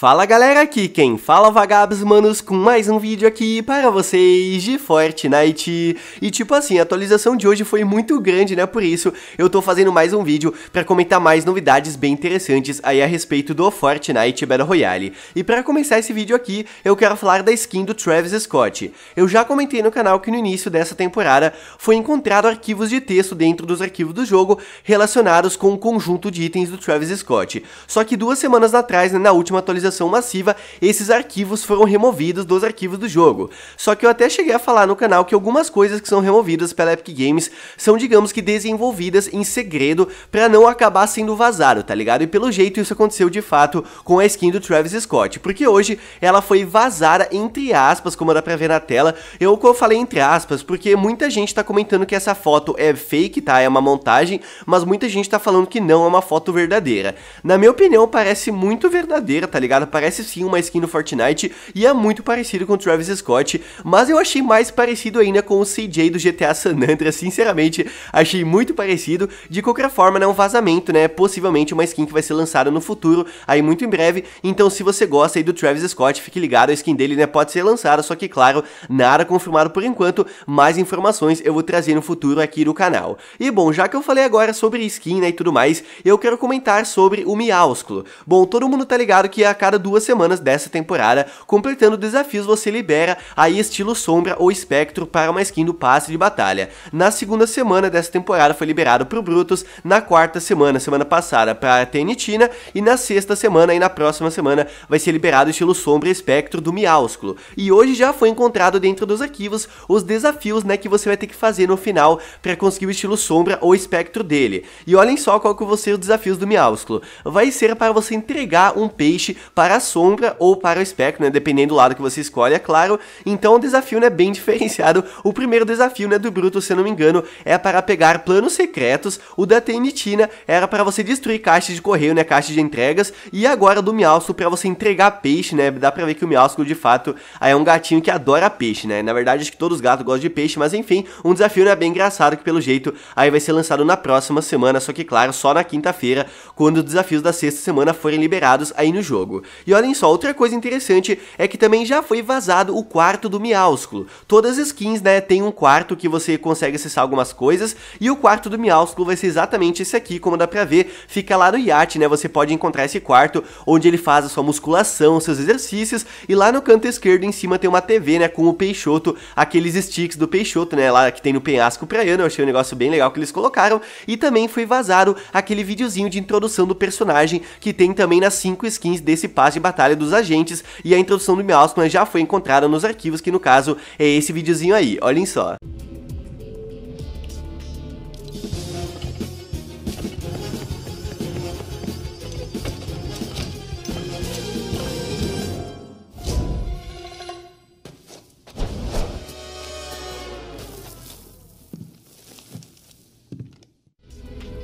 Fala galera, aqui quem fala é Vagabs Manos com mais um vídeo aqui para vocês de Fortnite E tipo assim, a atualização de hoje foi muito grande né, por isso eu tô fazendo mais um vídeo para comentar mais novidades bem interessantes aí a respeito do Fortnite Battle Royale E para começar esse vídeo aqui, eu quero falar da skin do Travis Scott Eu já comentei no canal que no início dessa temporada foi encontrado arquivos de texto dentro dos arquivos do jogo relacionados com o um conjunto de itens do Travis Scott Só que duas semanas atrás, né, na última atualização atualização massiva, esses arquivos foram removidos dos arquivos do jogo. Só que eu até cheguei a falar no canal que algumas coisas que são removidas pela Epic Games são, digamos que, desenvolvidas em segredo para não acabar sendo vazado, tá ligado? E pelo jeito isso aconteceu de fato com a skin do Travis Scott, porque hoje ela foi vazada entre aspas, como dá pra ver na tela. Eu, eu falei entre aspas, porque muita gente tá comentando que essa foto é fake, tá? É uma montagem, mas muita gente tá falando que não é uma foto verdadeira. Na minha opinião, parece muito verdadeira, tá ligado? cara parece sim uma skin do Fortnite e é muito parecido com o Travis Scott, mas eu achei mais parecido ainda com o CJ do GTA San Andreas, sinceramente, achei muito parecido. De qualquer forma, é né, um vazamento, né? Possivelmente uma skin que vai ser lançada no futuro, aí muito em breve. Então, se você gosta aí do Travis Scott, fique ligado, a skin dele, né, pode ser lançada, só que claro, nada confirmado por enquanto, mais informações eu vou trazer no futuro aqui no canal. E bom, já que eu falei agora sobre skin, né, e tudo mais, eu quero comentar sobre o Miásculo. Bom, todo mundo tá ligado que a cada cada duas semanas dessa temporada, completando desafios você libera aí estilo sombra ou espectro para uma skin do passe de batalha. Na segunda semana dessa temporada foi liberado pro Brutus, na quarta semana, semana passada, para Tenitina, e na sexta semana e na próxima semana vai ser liberado estilo sombra e espectro do Miaúsculo. E hoje já foi encontrado dentro dos arquivos os desafios né, que você vai ter que fazer no final para conseguir o estilo sombra ou espectro dele. E olhem só qual que vão ser os desafios do Miaúsculo. Vai ser para você entregar um peixe para a sombra ou para o espectro, né? Dependendo do lado que você escolhe, é claro. Então o desafio né, é bem diferenciado. O primeiro desafio né, do Bruto, se eu não me engano, é para pegar planos secretos. O da Tenitina era para você destruir caixas de correio, né? Caixas de entregas. E agora do Miausco para você entregar peixe, né? Dá para ver que o Miausco, de fato, é um gatinho que adora peixe, né? Na verdade, acho que todos os gatos gostam de peixe, mas enfim, um desafio né, bem engraçado que pelo jeito aí vai ser lançado na próxima semana, só que claro, só na quinta-feira, quando os desafios da sexta semana forem liberados aí no jogo. E olhem só, outra coisa interessante é que também já foi vazado o quarto do Miausculo. Todas as skins, né, tem um quarto que você consegue acessar algumas coisas, e o quarto do Miausculo vai ser exatamente esse aqui, como dá pra ver, fica lá no iate, né, você pode encontrar esse quarto, onde ele faz a sua musculação, seus exercícios, e lá no canto esquerdo em cima tem uma TV, né, com o Peixoto, aqueles sticks do Peixoto, né, lá que tem no penhasco praiano, eu achei um negócio bem legal que eles colocaram, e também foi vazado aquele videozinho de introdução do personagem, que tem também nas 5 skins desse principais de batalha dos agentes e a introdução do Miasma já foi encontrada nos arquivos, que no caso é esse videozinho aí, olhem só.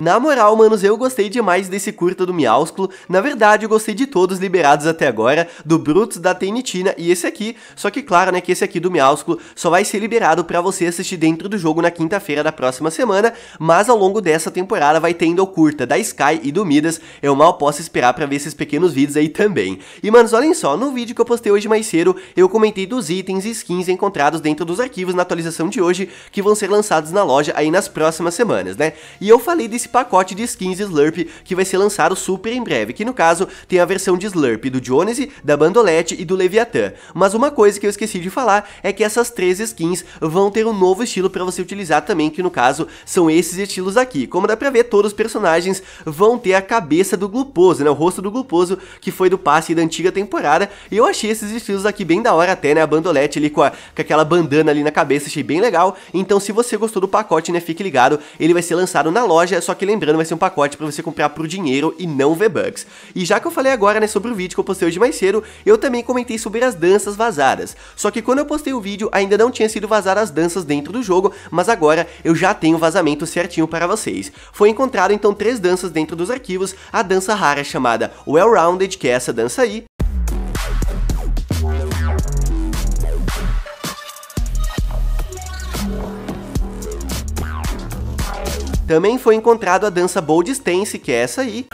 Na moral, manos, eu gostei demais desse curta do Miausculo. Na verdade, eu gostei de todos liberados até agora, do Brutus, da Tenitina e esse aqui. Só que claro, né, que esse aqui do Miausculo só vai ser liberado para você assistir dentro do jogo na quinta-feira da próxima semana, mas ao longo dessa temporada vai tendo o curta da Sky e do Midas. Eu mal posso esperar para ver esses pequenos vídeos aí também. E manos, olhem só, no vídeo que eu postei hoje mais cedo, eu comentei dos itens e skins encontrados dentro dos arquivos na atualização de hoje, que vão ser lançados na loja aí nas próximas semanas, né? E eu falei desse pacote de skins Slurp que vai ser lançado super em breve, que no caso tem a versão de Slurp do Jonesy, da Bandolete e do Leviathan. Mas uma coisa que eu esqueci de falar é que essas três skins vão ter um novo estilo para você utilizar também, que no caso são esses estilos aqui. Como dá pra ver, todos os personagens vão ter a cabeça do Gluposo, né, o rosto do Gluposo, que foi do passe da antiga temporada, e eu achei esses estilos aqui bem da hora até, né, a Bandolete ali com, a, com aquela bandana ali na cabeça, achei bem legal. Então se você gostou do pacote, né, fique ligado, ele vai ser lançado na loja, só que lembrando vai ser um pacote para você comprar por dinheiro e não V-Bucks. E já que eu falei agora né, sobre o vídeo que eu postei hoje mais cedo, eu também comentei sobre as danças vazadas. Só que quando eu postei o vídeo ainda não tinha sido vazadas as danças dentro do jogo, mas agora eu já tenho o vazamento certinho para vocês. Foi encontrado então três danças dentro dos arquivos, a dança rara chamada Well-Rounded, que é essa dança aí, Também foi encontrado a dança Bold Stance, que é essa aí.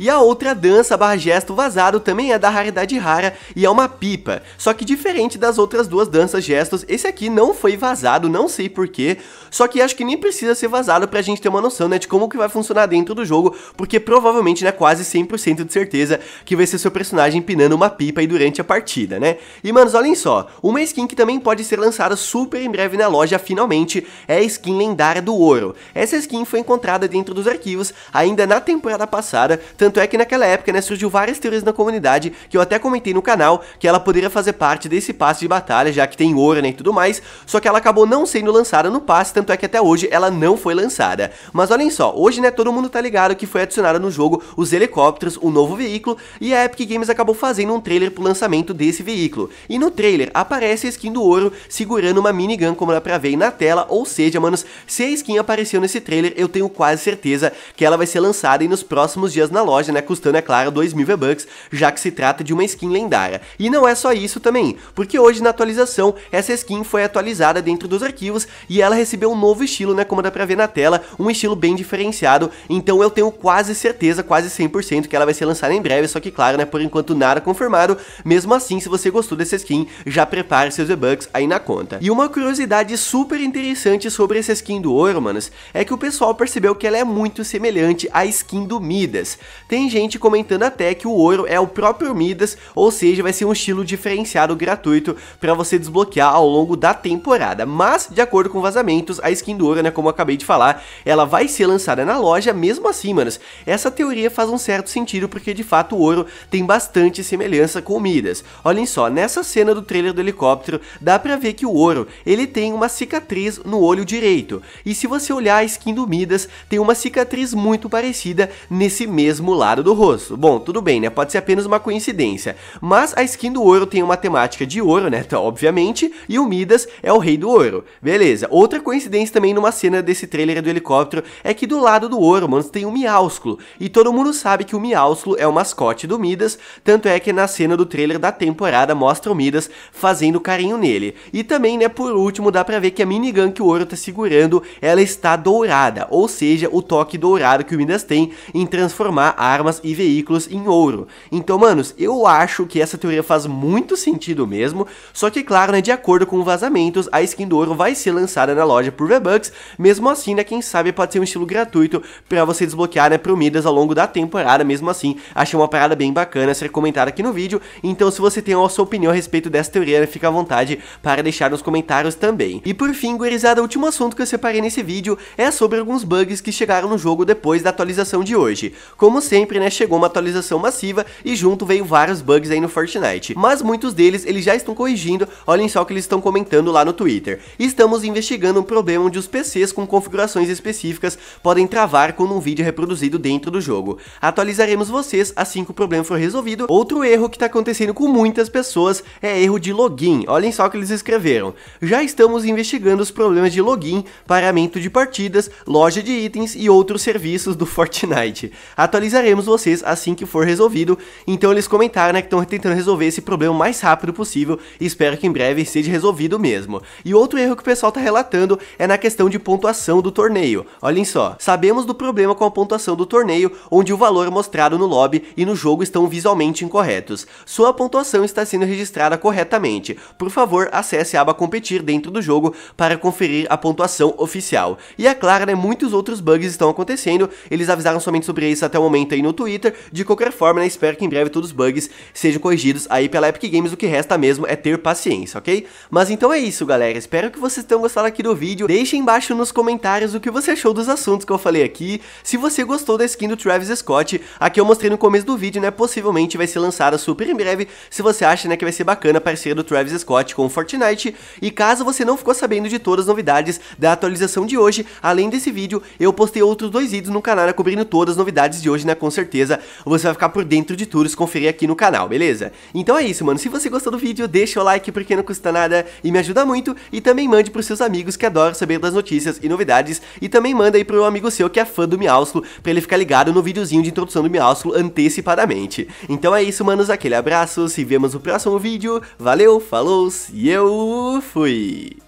E a outra dança barra gesto vazado também é da raridade rara e é uma pipa. Só que diferente das outras duas danças gestos, esse aqui não foi vazado, não sei porquê. Só que acho que nem precisa ser vazado pra gente ter uma noção, né, de como que vai funcionar dentro do jogo, porque provavelmente, né, quase 100% de certeza que vai ser seu personagem pinando uma pipa aí durante a partida, né? E, manos, olhem só, uma skin que também pode ser lançada super em breve na loja, finalmente, é a skin lendária do ouro. Essa skin foi encontrada dentro dos arquivos ainda na temporada passada, tanto é que naquela época, né, surgiu várias teorias na comunidade, que eu até comentei no canal, que ela poderia fazer parte desse passe de batalha, já que tem ouro, né, e tudo mais, só que ela acabou não sendo lançada no passe, tanto é que até hoje ela não foi lançada. Mas olhem só, hoje, né, todo mundo tá ligado que foi adicionado no jogo os helicópteros, o um novo veículo, e a Epic Games acabou fazendo um trailer pro lançamento desse veículo. E no trailer aparece a skin do ouro segurando uma minigun, como dá pra ver na tela, ou seja, manos, se a skin apareceu nesse trailer, eu tenho quase certeza que ela vai ser lançada e nos próximos dias na loja, loja, né, custando, é claro, 2 mil V-Bucks, já que se trata de uma skin lendária. E não é só isso também, porque hoje na atualização, essa skin foi atualizada dentro dos arquivos e ela recebeu um novo estilo, né, como dá pra ver na tela, um estilo bem diferenciado, então eu tenho quase certeza, quase 100% que ela vai ser lançada em breve, só que claro, né, por enquanto nada confirmado, mesmo assim, se você gostou dessa skin, já prepare seus V-Bucks aí na conta. E uma curiosidade super interessante sobre essa skin do ouro, manos, é que o pessoal percebeu que ela é muito semelhante à skin do Midas. Tem gente comentando até que o ouro é o próprio Midas, ou seja, vai ser um estilo diferenciado gratuito para você desbloquear ao longo da temporada. Mas, de acordo com vazamentos, a skin do ouro, né, como eu acabei de falar, ela vai ser lançada na loja mesmo assim, manos. Essa teoria faz um certo sentido porque de fato o ouro tem bastante semelhança com o Midas. Olhem só, nessa cena do trailer do helicóptero, dá pra ver que o ouro, ele tem uma cicatriz no olho direito. E se você olhar a skin do Midas, tem uma cicatriz muito parecida nesse mesmo lado do rosto. Bom, tudo bem, né? Pode ser apenas uma coincidência. Mas a skin do ouro tem uma temática de ouro, né? Tá, obviamente, e o Midas é o rei do ouro. Beleza. Outra coincidência também numa cena desse trailer do helicóptero é que do lado do ouro, mano, tem um miaúsculo. E todo mundo sabe que o miaúsculo é o mascote do Midas, tanto é que na cena do trailer da temporada mostra o Midas fazendo carinho nele. E também, né, por último, dá pra ver que a minigun que o ouro tá segurando, ela está dourada, ou seja, o toque dourado que o Midas tem em transformar a armas e veículos em ouro. Então, manos, eu acho que essa teoria faz muito sentido mesmo, só que, claro, né, de acordo com vazamentos, a skin do ouro vai ser lançada na loja por V-Bucks, mesmo assim, né, quem sabe pode ser um estilo gratuito para você desbloquear, né, pro Midas ao longo da temporada, mesmo assim, achei uma parada bem bacana ser comentada aqui no vídeo, então se você tem a sua opinião a respeito dessa teoria, né, fica à vontade para deixar nos comentários também. E por fim, gurizada, o último assunto que eu separei nesse vídeo é sobre alguns bugs que chegaram no jogo depois da atualização de hoje. Como sempre, sempre, né, chegou uma atualização massiva e junto veio vários bugs aí no Fortnite. Mas muitos deles eles já estão corrigindo, olhem só o que eles estão comentando lá no Twitter. Estamos investigando um problema onde os PCs com configurações específicas podem travar quando um vídeo é reproduzido dentro do jogo. Atualizaremos vocês assim que o problema for resolvido. Outro erro que está acontecendo com muitas pessoas é erro de login. Olhem só o que eles escreveram. Já estamos investigando os problemas de login, paramento de partidas, loja de itens e outros serviços do Fortnite. Atualizaremos avisaremos vocês assim que for resolvido. Então eles comentaram né, que estão tentando resolver esse problema o mais rápido possível e espero que em breve seja resolvido mesmo. E outro erro que o pessoal está relatando é na questão de pontuação do torneio. Olhem só, sabemos do problema com a pontuação do torneio, onde o valor mostrado no lobby e no jogo estão visualmente incorretos. Sua pontuação está sendo registrada corretamente. Por favor, acesse a aba competir dentro do jogo para conferir a pontuação oficial. E é claro, né, muitos outros bugs estão acontecendo, eles avisaram somente sobre isso até o momento no Twitter. De qualquer forma, né, espero que em breve todos os bugs sejam corrigidos aí pela Epic Games. O que resta mesmo é ter paciência, ok? Mas então é isso, galera. Espero que vocês tenham gostado aqui do vídeo. Deixe embaixo nos comentários o que você achou dos assuntos que eu falei aqui. Se você gostou da skin do Travis Scott, aqui eu mostrei no começo do vídeo, né? Possivelmente vai ser lançada super em breve. Se você acha, né, que vai ser bacana parceria do Travis Scott com Fortnite. E caso você não ficou sabendo de todas as novidades da atualização de hoje, além desse vídeo, eu postei outros dois vídeos no canal né, cobrindo todas as novidades de hoje, né? com certeza você vai ficar por dentro de tudo se conferir aqui no canal, beleza? Então é isso, mano. Se você gostou do vídeo, deixa o like porque não custa nada e me ajuda muito. E também mande pros seus amigos que adoram saber das notícias e novidades. E também manda aí pro amigo seu que é fã do Miauslo pra ele ficar ligado no videozinho de introdução do Miauslo antecipadamente. Então é isso, manos. Aquele abraço, se vemos no próximo vídeo. Valeu, falou e eu fui!